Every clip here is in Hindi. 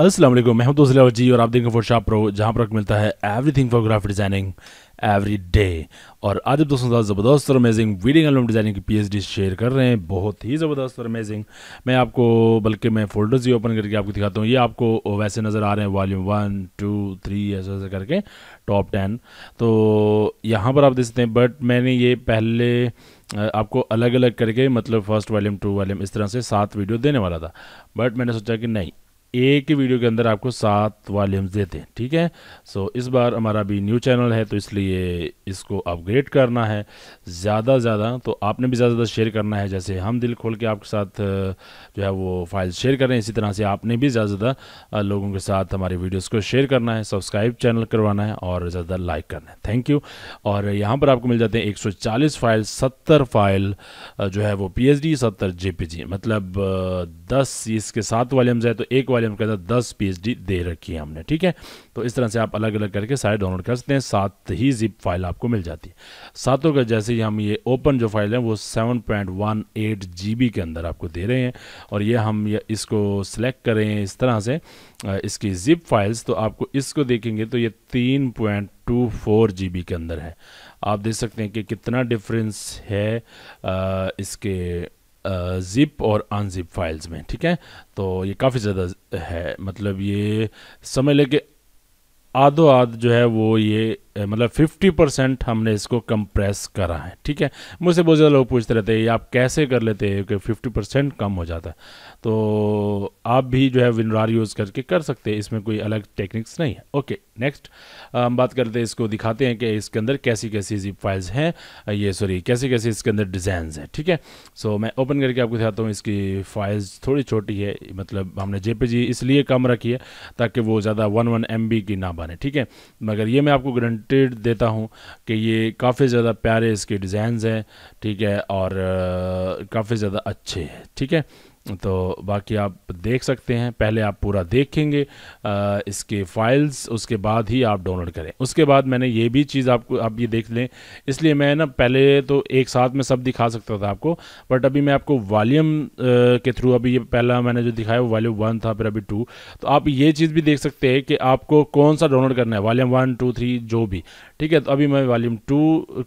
असल मैं हूं तो जी और आप देखें फोटोशॉप प्रो जहां पर मिलता है everything for graphic designing every day और आज आप दोस्तों ज़बरदस्त और अमेजिंग वीडियो एल्बम डिज़ाइनिंग की पीएचडी शेयर कर रहे हैं बहुत ही ज़बरदस्त और अमेजिंग मैं आपको बल्कि मैं फोल्डर्स ही ओपन करके आपको दिखाता हूँ ये आपको वैसे नज़र आ रहे हैं वॉल्यूम वन टू थ्री ऐसे ऐसे करके टॉप टेन तो यहाँ पर आप देख सकते हैं बट मैंने ये पहले आपको अलग अलग करके मतलब फर्स्ट वॉल्यूम टू वॉल्यूम इस तरह से सात वीडियो देने वाला था बट मैंने सोचा कि नहीं एक ही वीडियो के अंदर आपको सात वॉल्यूम्स देते हैं ठीक है सो so, इस बार हमारा भी न्यू चैनल है तो इसलिए इसको अपग्रेड करना है ज़्यादा ज़्यादा तो आपने भी ज़्यादा ज़्यादा शेयर करना है जैसे हम दिल खोल के आपके साथ जो है वो फाइल शेयर करें इसी तरह से आपने भी ज़्यादा ज़्यादा लोगों के साथ हमारी वीडियोज़ को शेयर करना है सब्सक्राइब चैनल करवाना है और ज़्यादा लाइक करना है थैंक यू और यहाँ पर आपको मिल जाते हैं एक फाइल सत्तर फाइल जो है वो पी एच डी मतलब दस इसके सात वॉल्यूम्स है तो एक वाली वाले उनके अंदर दस पी दे रखी है हमने ठीक है तो इस तरह से आप अलग अलग करके सारे डाउनलोड कर सकते हैं सात ही जिप फाइल आपको मिल जाती है सातों का जैसे ही हम ये ओपन जो फाइल है वो seven point one eight G B के अंदर आपको दे रहे हैं और ये हम ये इसको सिलेक्ट करें इस तरह से इसकी जिप फाइल्स तो आपको इसको देखेंगे तो ये तीन point two four G B के अंदर है आप देख सकते हैं कि कितना डिफरेंस है आ, इसके ज़िप और अनज़िप फाइल्स में ठीक है तो ये काफ़ी ज़्यादा है मतलब ये समझ लेके आधो आध जो है वो ये मतलब 50 परसेंट हमने इसको कंप्रेस करा है ठीक है मुझसे बहुत ज़्यादा लोग पूछते रहते हैं आप कैसे कर लेते हैं कि 50 परसेंट कम हो जाता है तो आप भी जो है विनरार यूज़ करके कर सकते हैं इसमें कोई अलग टेक्निक्स नहीं है ओके नेक्स्ट हम बात करते हैं इसको दिखाते हैं कि इसके अंदर कैसी कैसी जिप फाइल्स हैं ये सॉरी कैसी कैसी इसके अंदर डिज़ाइन हैं ठीक है सो so, मैं ओपन करके आपको दिखाता हूँ इसकी फाइल्स थोड़ी छोटी है मतलब हमने जे इसलिए कम रखी है ताकि वो ज़्यादा वन वन एम की ना बने ठीक है मगर ये मैं आपको गारंटी गारंटेड देता हूँ कि ये काफ़ी ज़्यादा प्यारे इसके डिज़ाइंस हैं ठीक है और काफ़ी ज़्यादा अच्छे हैं ठीक है तो बाकी आप देख सकते हैं पहले आप पूरा देखेंगे इसके फाइल्स उसके बाद ही आप डाउनलोड करें उसके बाद मैंने ये भी चीज़ आपको आप ये देख लें इसलिए मैं ना पहले तो एक साथ में सब दिखा सकता था आपको बट अभी मैं आपको वॉल्यूम के थ्रू अभी ये पहला मैंने जो दिखाया वो वॉल्यूम वन था फिर अभी टू तो आप ये चीज़ भी देख सकते हैं कि आपको कौन सा डाउनलोड करना है वॉल्यूम वन टू थ्री जो भी ठीक है तो अभी मैं वॉल्यूम टू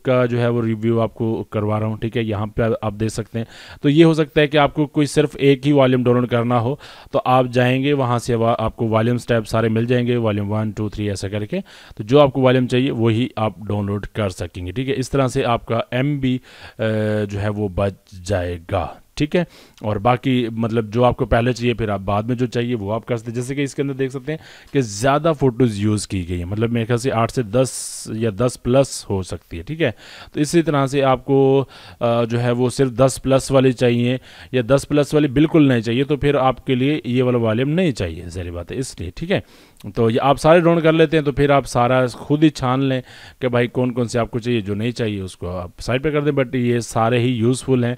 का जो है वो रिव्यू आपको करवा रहा हूँ ठीक है यहाँ पे आप देख सकते हैं तो ये हो सकता है कि आपको कोई सिर्फ एक ही वॉल्यूम डाउनलोड करना हो तो आप जाएंगे वहाँ से वा, आपको वॉल्यूम स्टैप सारे मिल जाएंगे वॉल्यूम वन टू थ्री ऐसा करके तो जो आपको वॉल्यूम चाहिए वही आप डाउनलोड कर सकेंगे ठीक है इस तरह से आपका एम जो है वो बच जाएगा ठीक है और बाकी मतलब जो आपको पहले चाहिए फिर आप बाद में जो चाहिए वो आप कर सकते हैं जैसे कि इसके अंदर देख सकते हैं कि ज़्यादा फ़ोटोज़ यूज़ की गई है मतलब मेरे ख्याल से आठ से दस या दस प्लस हो सकती है ठीक है तो इसी तरह से आपको जो है वो सिर्फ दस प्लस वाली चाहिए या दस प्लस वाली बिल्कुल नहीं चाहिए तो फिर आपके लिए ये वाला वॉल्यूम नहीं चाहिए जहरी बात है इसलिए ठीक है तो ये आप सारे ड्रोन कर लेते हैं तो फिर आप सारा खुद ही छान लें कि भाई कौन कौन से आपको चाहिए जो नहीं चाहिए उसको आप साइड पे कर दें बट ये सारे ही यूज़फुल हैं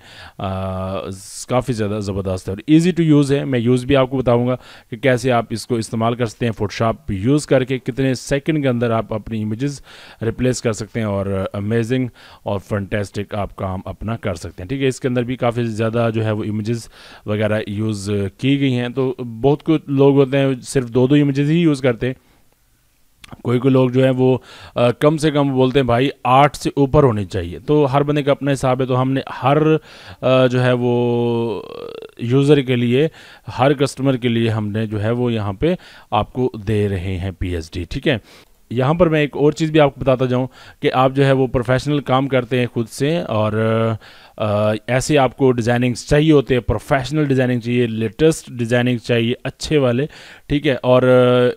काफ़ी ज़्यादा ज़बरदस्त है और इजी टू यूज़ है मैं यूज़ भी आपको बताऊंगा कि कैसे आप इसको इस्तेमाल कर सकते हैं फोटोशॉप यूज़ करके कितने सेकेंड के अंदर आप अपनी इमेज़ रिप्लेस कर सकते हैं और अमेजिंग और फंटेस्टिक आप काम अपना कर सकते हैं ठीक है इसके अंदर भी काफ़ी ज़्यादा जो है वो इमेज़ वगैरह यूज़ की गई हैं तो बहुत कुछ लोग होते हैं सिर्फ दो दो इमेज़ ही यूज़ करते हैं कोई कोई लोग जो है वो आ, कम से कम बोलते हैं भाई आठ से ऊपर होनी चाहिए तो हर बंदे का अपना हिसाब है तो हमने हर आ, जो है वो यूज़र के लिए हर कस्टमर के लिए हमने जो है वो यहाँ पे आपको दे रहे हैं पीएचडी ठीक है यहाँ पर मैं एक और चीज़ भी आपको बताता जाऊँ कि आप जो है वो प्रोफेशनल काम करते हैं खुद से और ऐसे आपको डिज़ाइनिंग्स चाहिए होते हैं प्रोफेशनल डिज़ाइनिंग चाहिए लेटेस्ट डिज़ाइनिंग चाहिए अच्छे वाले ठीक है और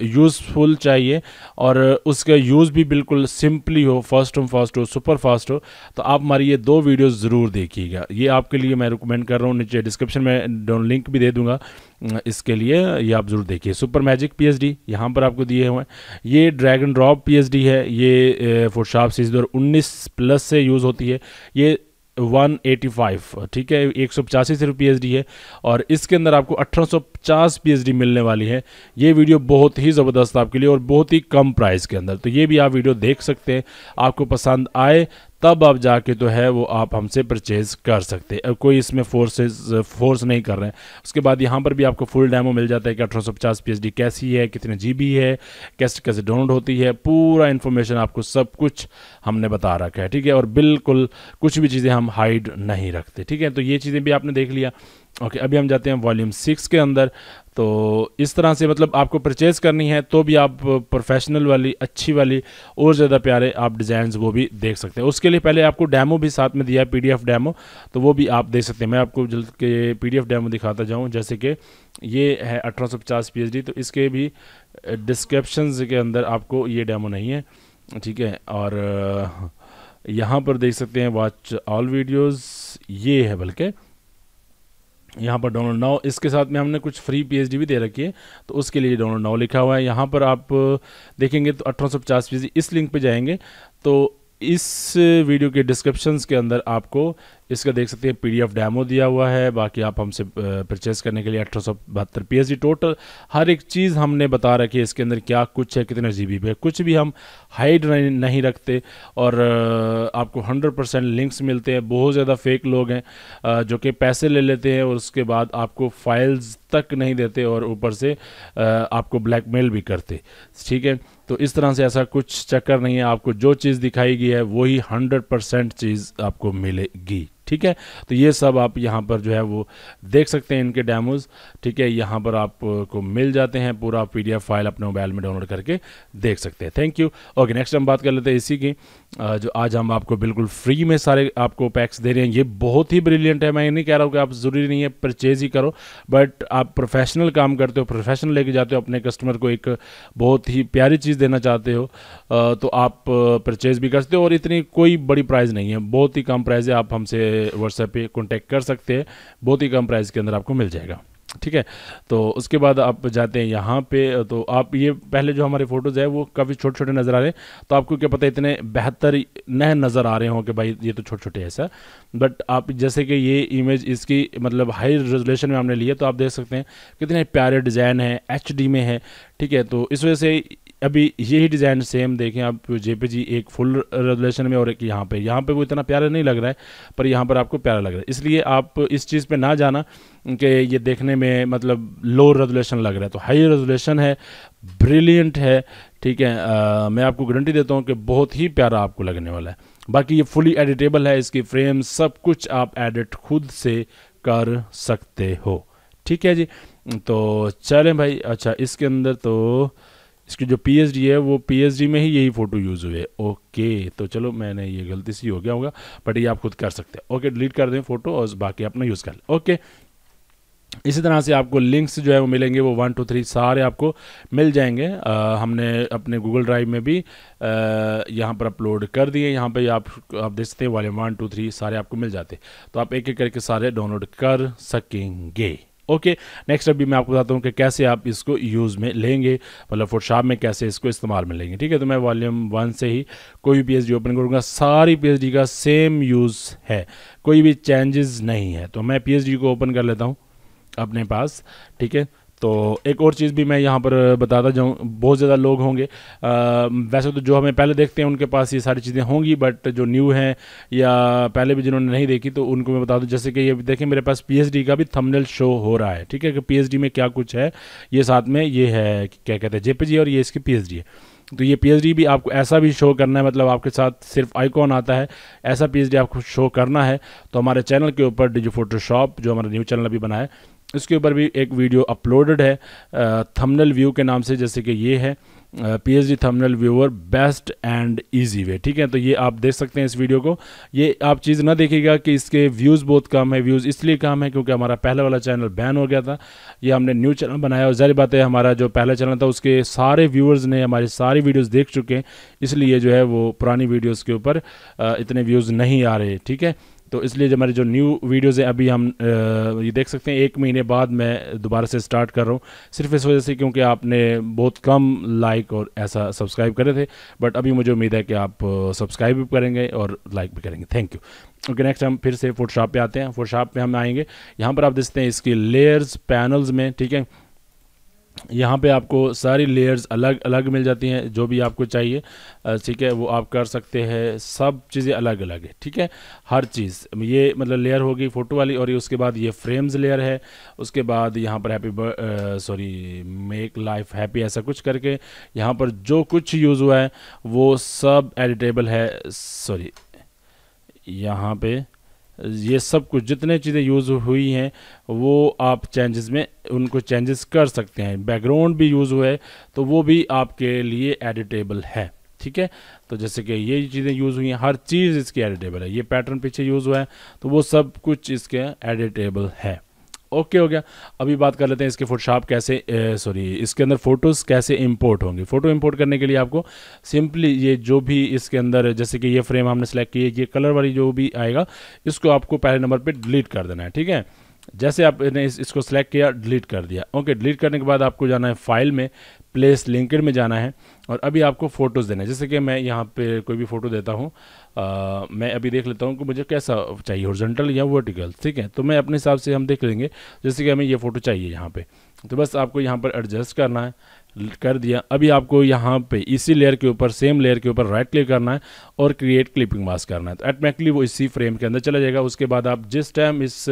यूज़फुल चाहिए और उसका यूज़ भी बिल्कुल सिंपली हो फर्स्ट हो फास्ट हो सुपर फास्ट हो तो आप हमारी ये दो वीडियोज़ ज़रूर देखिएगा ये आपके लिए मैं रिकमेंड कर रहा हूँ नीचे डिस्क्रिप्शन में लिंक भी दे दूँगा हम्म, इसके लिए ये आप ज़रूर देखिए super magic P H D यहाँ पर आपको दिए हुए हैं ये dragon drop P H D है ये फोटोशॉप सीज दो उन्नीस प्लस से यूज़ होती है ये 185 ठीक है एक सौ पचासी सिर्फ पी है और इसके अंदर आपको 1850 पीएचडी मिलने वाली है ये वीडियो बहुत ही ज़बरदस्त आपके लिए और बहुत ही कम प्राइस के अंदर तो ये भी आप वीडियो देख सकते हैं आपको पसंद आए तब आप जाके तो है वो आप हमसे परचेज़ कर सकते हैं कोई इसमें फोर्सेज फोर्स नहीं कर रहे हैं उसके बाद यहाँ पर भी आपको फुल डेमो मिल जाता है कि अठारह सौ पचास पी एच डी कैसी है कितने जी बी है कैसे कैसे डाउनलोड होती है पूरा इन्फॉर्मेशन आपको सब कुछ हमने बता रखा है ठीक है और बिल्कुल कुछ भी चीज़ें हम हाइड नहीं रखते ठीक है तो ये चीज़ें भी आपने देख लिया ओके अभी हम जाते हैं वॉल्यूम सिक्स के अंदर तो इस तरह से मतलब आपको परचेज़ करनी है तो भी आप प्रोफेशनल वाली अच्छी वाली और ज़्यादा प्यारे आप डिज़ाइन वो भी देख सकते हैं उसके लिए पहले आपको डैमो भी साथ में दिया है पीडीएफ डैमो तो वो भी आप देख सकते हैं मैं आपको जल्द के पीडीएफ डैमो दिखाता जाऊँ जैसे कि ये है अठारह सौ पचास तो इसके भी डिस्क्रिप्शन के अंदर आपको ये डैमो नहीं है ठीक है और यहाँ पर देख सकते हैं वॉच ऑल वीडियोज़ ये है बल्कि यहाँ पर डाउनलोड नाउ इसके साथ में हमने कुछ फ्री पीएचडी भी दे रखी है तो उसके लिए डाउनलोड नाउ लिखा हुआ है यहाँ पर आप देखेंगे तो अठारह सौ पचास इस लिंक पे जाएंगे तो इस वीडियो के डिस्क्रिप्शंस के अंदर आपको इसका देख सकते हैं पीडीएफ डैमो दिया हुआ है बाकी आप हमसे परचेज करने के लिए अठारह सौ बहत्तर पी टोटल हर एक चीज़ हमने बता रखी है इसके अंदर क्या कुछ है कितने जी पे कुछ भी हम हाइड नहीं रखते और आपको हंड्रेड परसेंट लिंक्स मिलते हैं बहुत ज़्यादा फेक लोग हैं जो कि पैसे ले लेते हैं और उसके बाद आपको फाइल्स तक नहीं देते और ऊपर से आपको ब्लैकमेल भी करते ठीक है तो इस तरह से ऐसा कुछ चक्कर नहीं है आपको जो चीज़ दिखाई गई है वही हंड्रेड परसेंट चीज़ आपको मिलेगी ठीक है तो ये सब आप यहाँ पर जो है वो देख सकते हैं इनके डैमोज ठीक है यहाँ पर आपको मिल जाते हैं पूरा पी फाइल अपने मोबाइल में डाउनलोड करके देख सकते हैं थैंक यू ओके नेक्स्ट हम बात कर लेते हैं इसी की जो आज हम आपको बिल्कुल फ्री में सारे आपको पैक्स दे रहे हैं ये बहुत ही ब्रिलियंट है मैं ये नहीं कह रहा हूँ कि आप ज़रूरी नहीं है परचेज ही करो बट आप प्रोफेशनल काम करते हो प्रोफेशनल लेके जाते हो अपने कस्टमर को एक बहुत ही प्यारी चीज़ देना चाहते हो तो आप परचेज भी करते हो और इतनी कोई बड़ी प्राइस नहीं है बहुत ही कम प्राइस है आप हमसे व्हाट्सएप पे कॉन्टैक्ट कर सकते हैं बहुत ही कम प्राइस के अंदर आपको मिल जाएगा ठीक है तो उसके बाद आप जाते हैं यहाँ पे तो आप ये पहले जो हमारे फ़ोटोज़ है वो काफ़ी छोटे छोटे नज़र आ रहे हैं तो आपको क्या पता इतने बेहतर न नज़र आ रहे हों कि भाई ये तो छोटे छोटे ऐसा बट आप जैसे कि ये इमेज इसकी मतलब हाई रेजोलेशन में हमने लिया तो आप देख सकते हैं कितने प्यारे डिज़ाइन हैं एच में है ठीक है तो इस वजह से अभी यही डिज़ाइन सेम देखें आप जी एक फुल रेजोलेशन में और एक यहाँ पे यहाँ पे वो इतना प्यारा नहीं लग रहा है पर यहाँ पर आपको प्यारा लग रहा है इसलिए आप इस चीज़ पे ना जाना कि ये देखने में मतलब लो रेजोलेशन लग रहा है तो हाई रेजोलेशन है ब्रिलियंट है ठीक है आ, मैं आपको गारंटी देता हूँ कि बहुत ही प्यारा आपको लगने वाला है बाकी ये फुली एडिटेबल है इसकी फ्रेम सब कुछ आप एडिट खुद से कर सकते हो ठीक है जी तो चलें भाई अच्छा इसके अंदर तो इसकी जो पीएचडी है वो पीएचडी में ही यही फ़ोटो यूज़ हुए ओके तो चलो मैंने ये गलती से हो गया होगा बट ये आप खुद कर सकते हैं ओके डिलीट कर दें फ़ोटो और बाकी अपना यूज़ कर लें ओके इसी तरह से आपको लिंक्स जो है वो मिलेंगे वो वन टू थ्री सारे आपको मिल जाएंगे आ, हमने अपने गूगल ड्राइव में भी यहाँ पर अपलोड कर दिए यहाँ पे आप आप देख सकते हैं वाले वन टू थ्री सारे आपको मिल जाते तो आप एक एक करके सारे डाउनलोड कर सकेंगे ओके नेक्स्ट अभी मैं आपको बताता हूँ कि कैसे आप इसको यूज़ में लेंगे मतलब फोटोशॉप में कैसे इसको इस्तेमाल में लेंगे ठीक है तो मैं वॉल्यूम वन से ही कोई भी पी ओपन करूँगा सारी पी का सेम यूज़ है कोई भी चेंजेस नहीं है तो मैं पी को ओपन कर लेता हूँ अपने पास ठीक है तो एक और चीज़ भी मैं यहाँ पर बताता जाऊँ बहुत ज़्यादा लोग होंगे वैसे तो जो हमें पहले देखते हैं उनके पास ये सारी चीज़ें होंगी बट जो न्यू हैं या पहले भी जिन्होंने नहीं देखी तो उनको मैं बता दूँ जैसे कि ये देखें मेरे पास पी का भी थमनल शो हो रहा है ठीक है कि पी में क्या कुछ है ये साथ में ये है क्या कहते हैं जेपी और ये इसकी पी है तो ये पी भी आपको ऐसा भी शो करना है मतलब आपके साथ सिर्फ आइकॉन आता है ऐसा पी आपको शो करना है तो हमारे चैनल के ऊपर डिजी फोटोशॉप जो हमारा न्यू चैनल अभी बना है इसके ऊपर भी एक वीडियो अपलोडेड है थंबनेल व्यू के नाम से जैसे कि ये है P H D terminal viewer best and easy way ठीक है तो ये आप देख सकते हैं इस वीडियो को ये आप चीज़ ना देखिएगा कि इसके व्यूज़ बहुत कम है व्यूज़ इसलिए कम है क्योंकि हमारा पहला वाला चैनल बैन हो गया था ये हमने न्यू चैनल बनाया और जारी बात है हमारा जो पहला चैनल था उसके सारे व्यूअर्स ने हमारी सारी वीडियोज़ देख चुके हैं इसलिए जो है वो पुरानी वीडियोज़ के ऊपर इतने व्यूज़ नहीं आ रहे ठीक है तो इसलिए जो हमारी जो न्यू वीडियोज़ हैं अभी हम ये देख सकते हैं एक महीने बाद मैं दोबारा से स्टार्ट कर रहा हूँ सिर्फ इस वजह से क्योंकि आपने बहुत कम लाइक और ऐसा सब्सक्राइब करे थे बट अभी मुझे उम्मीद है कि आप सब्सक्राइब भी करेंगे और लाइक भी करेंगे thank you okay okay, next हम फिर से फोटोशॉप पे आते हैं फोटोशॉप पे हम आएंगे यहाँ पर आप देखते हैं इसकी लेयर्स पैनल्स में ठीक है यहाँ पे आपको सारी लेयर्स अलग अलग मिल जाती हैं जो भी आपको चाहिए ठीक है वो आप कर सकते हैं सब चीज़ें अलग अलग है ठीक है हर चीज़ ये मतलब लेयर होगी फ़ोटो वाली और ये उसके बाद ये फ्रेम्स लेयर है उसके बाद यहाँ पर happy sorry make life happy ऐसा कुछ करके यहाँ पर जो कुछ यूज़ हुआ है वो सब एडिटेबल है सॉरी यहाँ पे ये सब कुछ जितने चीज़ें यूज़ हुई हैं वो आप चेंजेस में उनको चेंजेस कर सकते हैं बैकग्राउंड भी यूज़ हुआ है तो वो भी आपके लिए एडिटेबल है ठीक है तो जैसे कि ये चीज़ें यूज़ हुई हैं हर चीज़ इसकी एडिटेबल है ये पैटर्न पीछे यूज़ हुआ है तो वो सब कुछ इसके एडिटेबल है ओके हो गया अभी बात कर लेते हैं इसके फोटोशॉप कैसे सॉरी इसके अंदर फ़ोटोज़ कैसे इंपोर्ट होंगे फ़ोटो इंपोर्ट करने के लिए आपको सिंपली ये जो भी इसके अंदर जैसे कि ये फ्रेम हमने सेलेक्ट की है ये कलर वाली जो भी आएगा इसको आपको पहले नंबर पर डिलीट कर देना है ठीक है जैसे आपने इस, इसको सेलेक्ट किया डिलीट कर दिया ओके डिलीट करने के बाद आपको जाना है फाइल में प्लेस लिंकड में जाना है और अभी आपको फ़ोटोज़ देना है जैसे कि मैं यहाँ पे कोई भी फ़ोटो देता हूँ मैं अभी देख लेता हूँ कि मुझे कैसा चाहिए औरजेंटल या वर्टिकल ठीक है तो मैं अपने हिसाब से हम देख लेंगे जैसे कि हमें ये फ़ोटो चाहिए यहाँ पर तो बस आपको यहाँ पर एडजस्ट करना है कर दिया अभी आपको यहाँ पे इसी लेयर के ऊपर सेम लेयर के ऊपर राइट क्लिक करना है और क्रिएट क्लिपिंग मास्क करना है तो ऑटोमेटिकली वो इसी फ्रेम के अंदर चला जाएगा उसके बाद आप जिस टाइम इस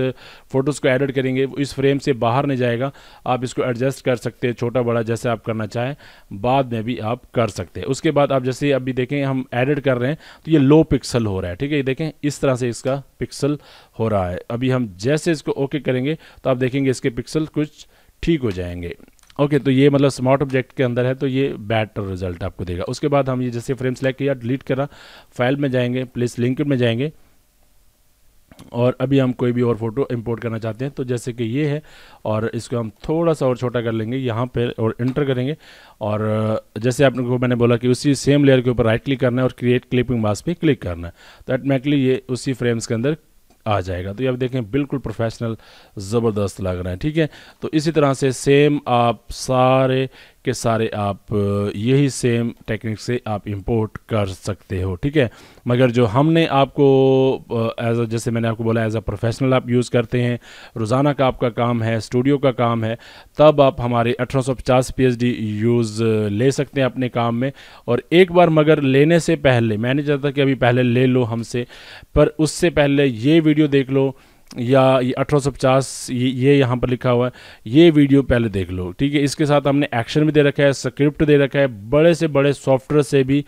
फोटोज़ uh, को एडिट करेंगे इस फ्रेम से बाहर नहीं जाएगा आप इसको एडजस्ट कर सकते हैं छोटा बड़ा जैसे आप करना चाहें बाद में भी आप कर सकते हैं उसके बाद आप जैसे अभी देखें हम एडिट कर रहे हैं तो ये लो पिक्सल हो रहा है ठीक है ये देखें इस तरह से इसका पिक्सल हो रहा है अभी हम जैसे इसको ओके करेंगे तो आप देखेंगे इसके पिक्सल कुछ ठीक हो जाएंगे ओके okay, तो ये मतलब स्मार्ट ऑब्जेक्ट के अंदर है तो ये बेटर रिजल्ट आपको देगा उसके बाद हम ये जैसे फ्रेम सेलेक्ट किया डिलीट करा फाइल में जाएंगे प्लेस लिंक में जाएंगे और अभी हम कोई भी और फोटो इंपोर्ट करना चाहते हैं तो जैसे कि ये है और इसको हम थोड़ा सा और छोटा कर लेंगे यहाँ पर और इंटर करेंगे और जैसे आपने को मैंने बोला कि उसी सेम लेयर के ऊपर राइट क्लिक करना है और क्रिएट क्लिपिंग मास पे क्लिक करना है तो ऑटोमेटिकली ये उसी फ्रेम्स के अंदर आ जाएगा तो ये आप देखें बिल्कुल प्रोफेशनल ज़बरदस्त लग रहा है ठीक है तो इसी तरह से सेम आप सारे के सारे आप यही सेम टेक्निक से आप इंपोर्ट कर सकते हो ठीक है मगर जो हमने आपको एज अ जैसे मैंने आपको बोला एज अ प्रोफेशनल आप यूज़ करते हैं रोज़ाना का आपका काम है स्टूडियो का काम है तब आप हमारे 1850 पीएचडी यूज़ ले सकते हैं अपने काम में और एक बार मगर लेने से पहले मैंने चाहता कि अभी पहले ले लो हमसे पर उससे पहले ये वीडियो देख लो या अठारह पचास ये ये यहाँ पर लिखा हुआ है ये वीडियो पहले देख लो ठीक है इसके साथ हमने एक्शन भी दे रखा है स्क्रिप्ट दे रखा है बड़े से बड़े सॉफ्टवेयर से भी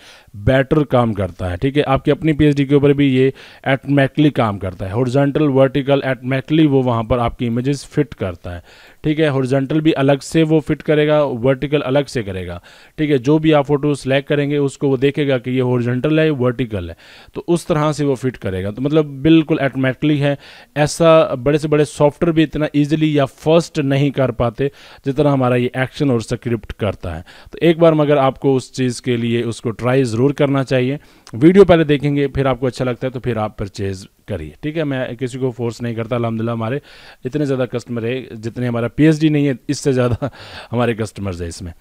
बेटर काम करता है ठीक है आपकी अपनी पीएचडी के ऊपर भी ये एटमैकली काम करता है हॉर्जेंटल वर्टिकल एटमैकली वो वहाँ पर आपकी इमेजेस फिट करता है ठीक है हॉरिजेंटल भी अलग से वो फिट करेगा वर्टिकल अलग से करेगा ठीक है जो भी आप फोटो सेलेक्ट करेंगे उसको वो देखेगा कि ये हॉरिजेंटल है वर्टिकल है तो उस तरह से वो फिट करेगा तो मतलब बिल्कुल ऑटोमेटिकली है ऐसा बड़े से बड़े सॉफ्टवेयर भी इतना ईजिली या फर्स्ट नहीं कर पाते जितना हमारा ये एक्शन और स्क्रिप्ट करता है तो एक बार मगर आपको उस चीज़ के लिए उसको ट्राई ज़रूर करना चाहिए वीडियो पहले देखेंगे फिर आपको अच्छा लगता है तो फिर आप परचेज़ करिए ठीक है मैं किसी को फोर्स नहीं करता अलहमदिल्ला हमारे इतने ज़्यादा कस्टमर है जितने हमारा पीएचडी नहीं है इससे ज़्यादा हमारे कस्टमर्स है इसमें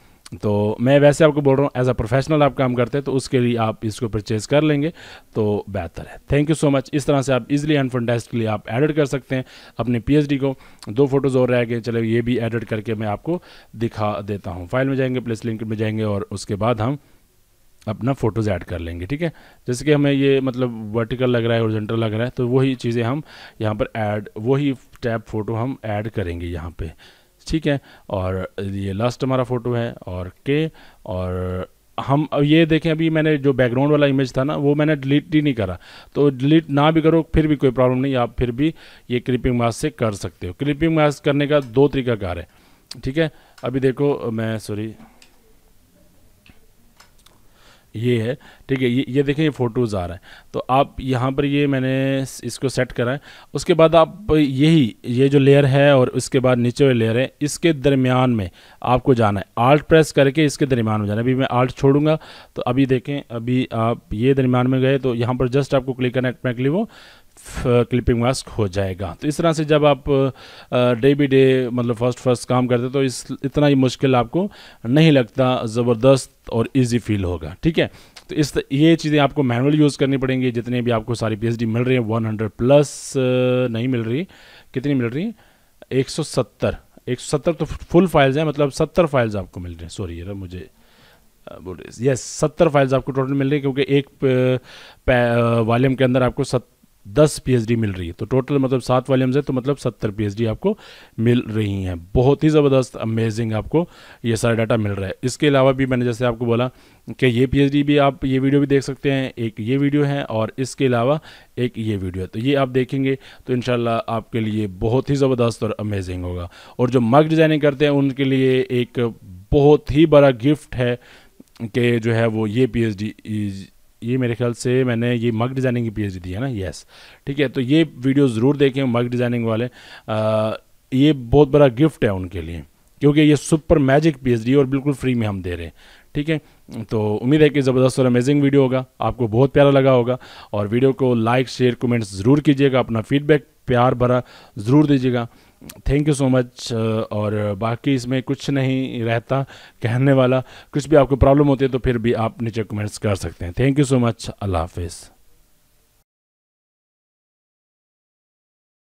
तो मैं वैसे आपको बोल रहा हूँ एज अ प्रोफेशनल आप काम करते हैं तो उसके लिए आप इसको परचेज़ कर लेंगे तो बेहतर है थैंक यू सो मच इस तरह से आप इजीली एंड फंटेस्टिकली आप एडिट कर सकते हैं अपने पीएचडी को दो फोटोज़ और रह गए चले ये भी एडिट करके मैं आपको दिखा देता हूँ फाइल में जाएंगे प्लेस लिंक में जाएंगे और उसके बाद हम अपना फ़ोटोज़ ऐड कर लेंगे ठीक है जैसे कि हमें ये मतलब वर्टिकल लग रहा है ओरिजेंटल लग रहा है तो वही चीज़ें हम यहाँ पर ऐड वही टैप फ़ोटो हम ऐड करेंगे यहाँ पे ठीक है और ये लास्ट हमारा फ़ोटो है और के और हम अब ये देखें अभी मैंने जो बैकग्राउंड वाला इमेज था ना वो मैंने डिलीट ही नहीं करा तो डिलीट ना भी करो फिर भी कोई प्रॉब्लम नहीं आप फिर भी ये क्लिपिंग मास्क से कर सकते हो क्लिपिंग मास्क करने का दो तरीका कार है ठीक है अभी देखो मैं सॉरी ये है ठीक है ये ये देखें ये फ़ोटोज़ आ रहा है तो आप यहाँ पर ये मैंने इसको सेट करा है उसके बाद आप यही ये जो लेयर है और उसके बाद नीचे वाले लेयर है इसके दरमियान में आपको जाना है आल्ट प्रेस करके इसके दरमियान में जाना है अभी मैं आल्ट छोड़ूंगा तो अभी देखें अभी आप ये दरमियान में गए तो यहाँ पर जस्ट आपको क्लिक करना है क्लिक वो क्लिपिंग मास्क हो जाएगा तो इस तरह से जब आप डे बाई डे मतलब फर्स्ट फर्स्ट काम करते तो इस इतना ही मुश्किल आपको नहीं लगता ज़बरदस्त और इजी फील होगा ठीक है तो इस ये चीज़ें आपको मैनुअल यूज़ करनी पड़ेंगी जितने भी आपको सारी पीएचडी मिल रही है 100 प्लस नहीं मिल रही कितनी मिल रही एक सौ तो फुल फाइल्स हैं मतलब सत्तर फाइल्स आपको मिल रही हैं सॉरी यार मुझे बोल यस सत्तर फाइल्स आपको टोटल मिल रही है क्योंकि एक वॉल्यूम के अंदर आपको सत्तर दस पीएचडी मिल रही है तो टोटल मतलब सात वॉल्यूम्स है तो मतलब सत्तर पीएचडी आपको मिल रही हैं बहुत ही ज़बरदस्त अमेजिंग आपको ये सारा डाटा मिल रहा है इसके अलावा भी मैंने जैसे आपको बोला कि ये पीएचडी भी आप ये वीडियो भी देख सकते हैं एक ये वीडियो है और इसके अलावा एक ये वीडियो है तो ये आप देखेंगे तो इन आपके लिए बहुत ही ज़बरदस्त और अमेजिंग होगा और जो मग डिज़ाइनिंग करते हैं उनके लिए एक बहुत ही बड़ा गिफ्ट है कि जो है वो ये पी ये मेरे ख्याल से मैंने ये मग डिज़ाइनिंग की पी दी है ना यस ठीक है तो ये वीडियो ज़रूर देखें मग डिज़ाइनिंग वाले आ, ये बहुत बड़ा गिफ्ट है उनके लिए क्योंकि ये सुपर मैजिक पीएचडी और बिल्कुल फ्री में हम दे रहे हैं ठीक है तो उम्मीद है कि ज़बरदस्त और अमेजिंग वीडियो होगा आपको बहुत प्यारा लगा होगा और वीडियो को लाइक शेयर कमेंट्स ज़रूर कीजिएगा अपना फीडबैक प्यार भरा ज़रूर दीजिएगा थैंक यू सो मच और बाकी इसमें कुछ नहीं रहता कहने वाला कुछ भी आपको प्रॉब्लम होती है तो फिर भी आप नीचे कमेंट्स कर सकते हैं थैंक यू सो मच अल्लाह हाफिज़